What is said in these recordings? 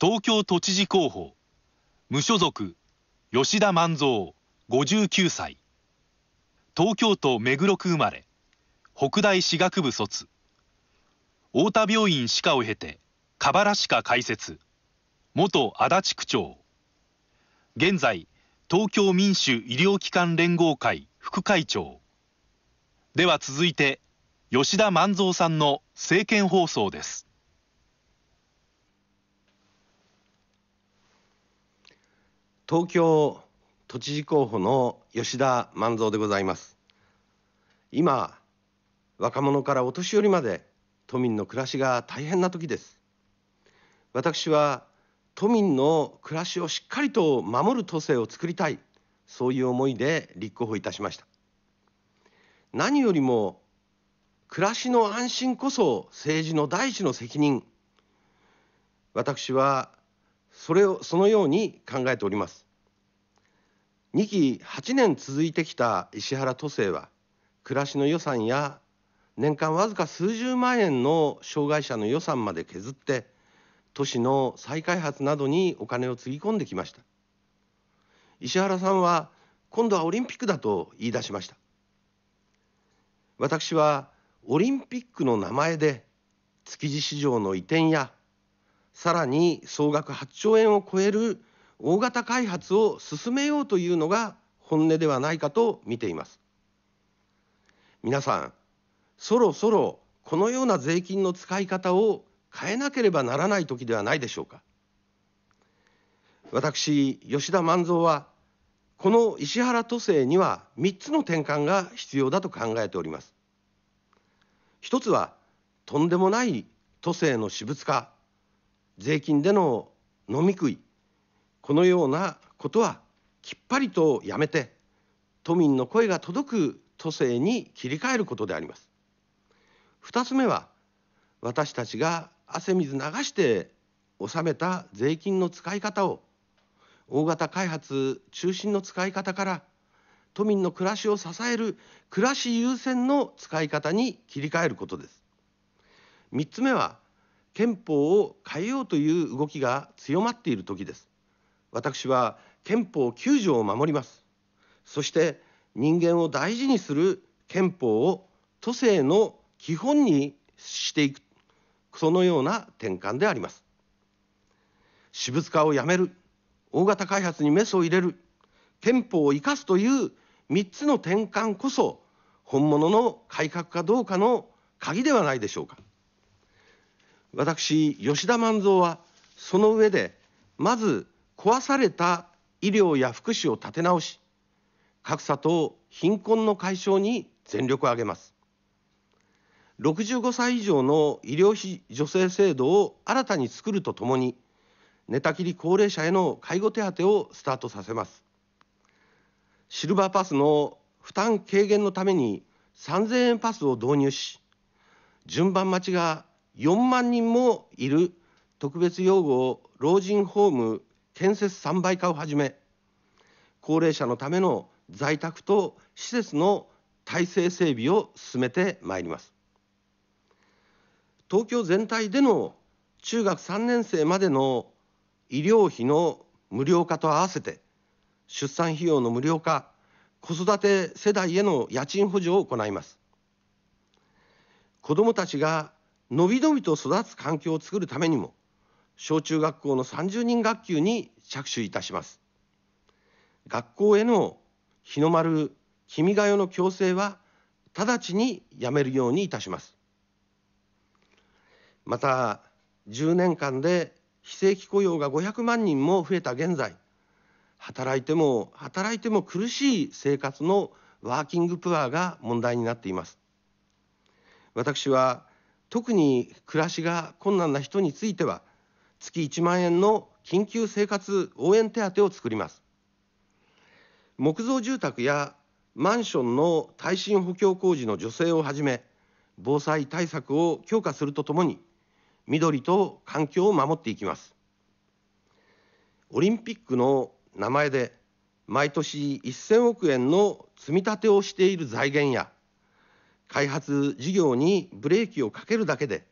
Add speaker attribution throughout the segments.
Speaker 1: 東京都知事候補無所属吉田万蔵59歳東京都目黒区生まれ北大歯学部卒太田病院歯科を経てカ原歯科開設元足立区長現在東京民主医療機関連合会副会長では続いて吉田万蔵さんの政見放送です
Speaker 2: 東京都知事候補の吉田万蔵でございます今若者からお年寄りまで都民の暮らしが大変な時です私は都民の暮らしをしっかりと守る都政を作りたいそういう思いで立候補いたしました何よりも暮らしの安心こそ政治の第一の責任私はそれをそのように考えております2期8年続いてきた石原都政は暮らしの予算や年間わずか数十万円の障害者の予算まで削って都市の再開発などにお金をつぎ込んできました石原さんは今度はオリンピックだと言い出しました私はオリンピックの名前で築地市場の移転やさらに総額8兆円を超える大型開発を進めようというのが本音ではないかと見ています皆さんそろそろこのような税金の使い方を変えなければならない時ではないでしょうか私吉田万蔵はこの石原都政には3つの転換が必要だと考えております一つはとんでもない都政の私物化税金での飲み食いこのようなことはきっぱりとやめて都民の声が届く都政に切り替えることであります2つ目は私たちが汗水流して納めた税金の使い方を大型開発中心の使い方から都民の暮らしを支える暮らし優先の使い方に切り替えることです3つ目は憲法を変えようという動きが強まっている時です私は憲法9条を守りますそして人間を大事にする憲法を都政の基本にしていくそのような転換であります私物化をやめる大型開発にメスを入れる憲法を生かすという3つの転換こそ本物の改革かどうかの鍵ではないでしょうか私、吉田万蔵は、その上で、まず壊された医療や福祉を立て直し、格差と貧困の解消に全力を挙げます。65歳以上の医療費助成制度を新たに作るとともに、寝たきり高齢者への介護手当をスタートさせます。シルバーパスの負担軽減のために3000円パスを導入し、順番待ちが4万人もいる特別養護老人ホーム建設3倍化をはじめ高齢者のための在宅と施設の体制整備を進めてまいります東京全体での中学3年生までの医療費の無料化と合わせて出産費用の無料化子育て世代への家賃補助を行います子どもたちがのびのびと育つ環境を作るためにも小中学校の30人学級に着手いたします学校への日の丸君が代の強制は直ちにやめるようにいたしますまた10年間で非正規雇用が500万人も増えた現在働いても働いても苦しい生活のワーキングプアが問題になっています私は特に暮らしが困難な人については月1万円の緊急生活応援手当を作ります木造住宅やマンションの耐震補強工事の助成をはじめ防災対策を強化するとともに緑と環境を守っていきますオリンピックの名前で毎年1000億円の積み立てをしている財源や開発事業にブレーキをかけるだけで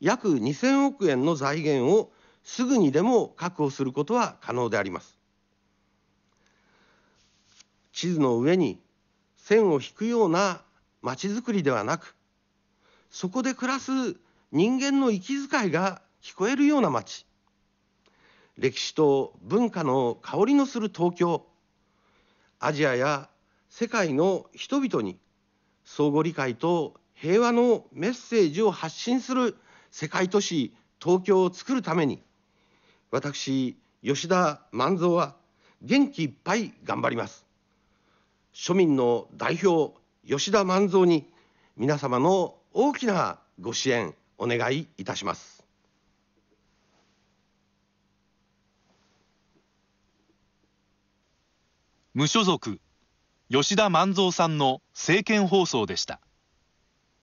Speaker 2: 約2000億円の財源をすぐにでも確保することは可能であります地図の上に線を引くようなまちづくりではなくそこで暮らす人間の息遣いが聞こえるような街歴史と文化の香りのする東京アジアや世界の人々に相互理解と平和のメッセージを発信する世界都市東京を作るために私吉田万蔵は元気いっぱい頑張ります庶民の代表吉田万蔵に皆様の大きなご支援お願いいたします
Speaker 1: 無所属吉田万蔵さんの政見放送でした。